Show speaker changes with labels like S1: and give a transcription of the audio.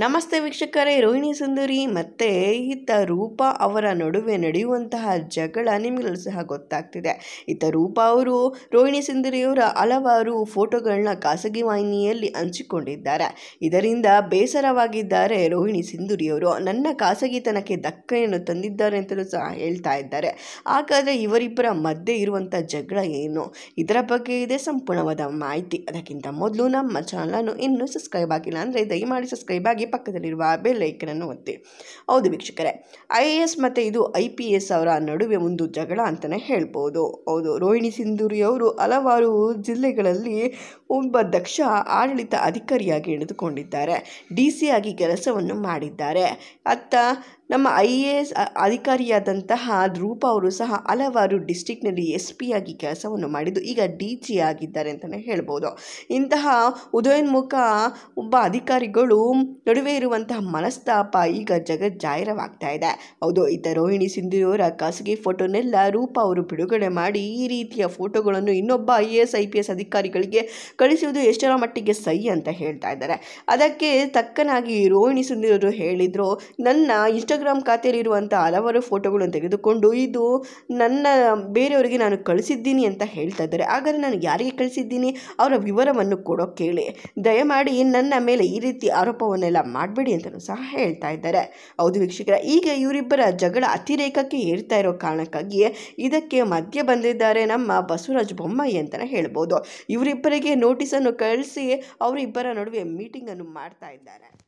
S1: ನಮಸ್ತೆ ವೀಕ್ಷಕರೇ ರೋಹಿಣಿ ಸುಂದರಿ ಮತ್ತು ಇತ್ತ ರೂಪ ಅವರ ನಡುವೆ ನಡೆಯುವಂತಹ ಜಗಳ ನಿಮಗೆಲ್ಲೂ ಸಹ ಗೊತ್ತಾಗ್ತಿದೆ ಇತ್ತ ರೂಪ ಅವರು ರೋಹಿಣಿ ಸುಂದರಿಯವರ ಹಲವಾರು ಫೋಟೋಗಳನ್ನ ಖಾಸಗಿ ವಾಹಿನಿಯಲ್ಲಿ ಹಂಚಿಕೊಂಡಿದ್ದಾರೆ ಇದರಿಂದ ಬೇಸರವಾಗಿದ್ದಾರೆ ರೋಹಿಣಿ ಸಿಂಧುರಿಯವರು ನನ್ನ ಖಾಸಗಿತನಕ್ಕೆ ಧಕ್ಕೆಯನ್ನು ತಂದಿದ್ದಾರೆ ಅಂತಲೂ ಸಹ ಹೇಳ್ತಾ ಇದ್ದಾರೆ ಹಾಗಾದರೆ ಇವರಿಬ್ಬರ ಮಧ್ಯೆ ಇರುವಂಥ ಜಗಳ ಏನು ಇದರ ಬಗ್ಗೆ ಇದೆ ಸಂಪೂರ್ಣವಾದ ಮಾಹಿತಿ ಅದಕ್ಕಿಂತ ಮೊದಲು ನಮ್ಮ ಚಾನಲನ್ನು ಇನ್ನೂ ಸಬ್ಸ್ಕ್ರೈಬ್ ಆಗಿಲ್ಲ ಅಂದರೆ ದಯಮಾಡಿ ಸಬ್ಸ್ಕ್ರೈಬ್ ಆಗಿ ಪಕ್ಕದಲ್ಲಿರುವ ಅನ್ನು ಒತ್ತಿ ಹೌದು ವೀಕ್ಷಕರೇ ಐ ಎ ಎಸ್ ಮತ್ತು ಇದು ಐ ಪಿ ಎಸ್ ಅವರ ನಡುವೆ ಒಂದು ಜಗಳ ಅಂತಲೇ ಹೇಳ್ಬೋದು ಹೌದು ರೋಹಿಣಿ ಸಿಂಧೂರಿ ಅವರು ಹಲವಾರು ಜಿಲ್ಲೆಗಳಲ್ಲಿ ಒಬ್ಬ ದಕ್ಷ ಆಡಳಿತ ಅಧಿಕಾರಿಯಾಗಿ ಹಿಡಿದುಕೊಂಡಿದ್ದಾರೆ ಡಿ ಸಿ ಆಗಿ ಕೆಲಸವನ್ನು ಮಾಡಿದ್ದಾರೆ ಅತ್ತ ನಮ್ಮ ಐ ಎ ಎಸ್ ಅಧಿಕಾರಿಯಾದಂತಹ ರೂಪ ಅವರು ಸಹ ಹಲವಾರು ಡಿಸ್ಟಿಕ್ನಲ್ಲಿ ಎಸ್ ಪಿ ಆಗಿ ಕೆಲಸವನ್ನು ಮಾಡಿದ್ದು ಈಗ ಡಿ ಜಿ ಆಗಿದ್ದಾರೆ ಅಂತಲೇ ಹೇಳ್ಬೋದು ಇಂತಹ ಉದಯೋನ್ಮುಖ ಒಬ್ಬ ಅಧಿಕಾರಿಗಳು ನಡುವೆ ಇರುವಂತಹ ಮನಸ್ತಾಪ ಈಗ ಜಗಜ್ಜಾಹಿರವಾಗ್ತಾ ಇದೆ ಹೌದು ಥರ ರೋಹಿಣಿ ಸಿಂಧುರವರ ಖಾಸಗಿ ಫೋಟೋನೆಲ್ಲ ರೂಪ ಅವರು ಬಿಡುಗಡೆ ಮಾಡಿ ಈ ರೀತಿಯ ಫೋಟೋಗಳನ್ನು ಇನ್ನೊಬ್ಬ I A S I P S ಅಧಿಕಾರಿಗಳಿಗೆ ಕಳಿಸುವುದು ಎಷ್ಟರ ಮಟ್ಟಿಗೆ ಸೈ ಅಂತ ಹೇಳ್ತಾ ಇದ್ದಾರೆ ಅದಕ್ಕೆ ತಕ್ಕನಾಗಿ ರೋಹಿಣಿ ಸುಂದರರು ಹೇಳಿದರು ನನ್ನ ಇನ್ಸ್ಟಾಗ್ರಾಮ್ ಖಾತೆಯಲ್ಲಿರುವಂಥ ಹಲವಾರು ಫೋಟೋಗಳನ್ನು ತೆಗೆದುಕೊಂಡು ಇದು ನನ್ನ ಬೇರೆಯವರಿಗೆ ನಾನು ಕಳಿಸಿದ್ದೀನಿ ಅಂತ ಹೇಳ್ತಾ ಇದ್ದಾರೆ ಹಾಗಾದರೆ ನಾನು ಯಾರಿಗೆ ಕಳಿಸಿದ್ದೀನಿ ಅವರ ವಿವರವನ್ನು ಕೊಡೋ ಕೇಳಿ ದಯಮಾಡಿ ನನ್ನ ಮೇಲೆ ಈ ರೀತಿ ಆರೋಪವನ್ನೆಲ್ಲ ಮಾಡಬೇಡಿ ಅಂತಲೂ ಸಹ ಹೇಳ್ತಾ ಇದ್ದಾರೆ ಹೌದು ವೀಕ್ಷಕರ ಈಗ ಇವರಿಬ್ಬರ ಜಗಳ ಅತಿರೇಕಕ್ಕೆ ಏರ್ತಾ ಇರೋ ಕಾರಣಕ್ಕಾಗಿ ಇದಕ್ಕೆ ಮಧ್ಯೆ ಬಂದಿದ್ದಾರೆ ನಮ್ಮ ಬಸವರಾಜ ಬೊಮ್ಮಾಯಿ ಅಂತಲೇ ಹೇಳ್ಬೋದು ಇವರಿಬ್ಬರಿಗೆ ನೋಟಿಸನ್ನು ಕಳಿಸಿ ಅವರಿಬ್ಬರ ನಡುವೆ ಮೀಟಿಂಗನ್ನು ಮಾಡ್ತಾ ಇದ್ದಾರೆ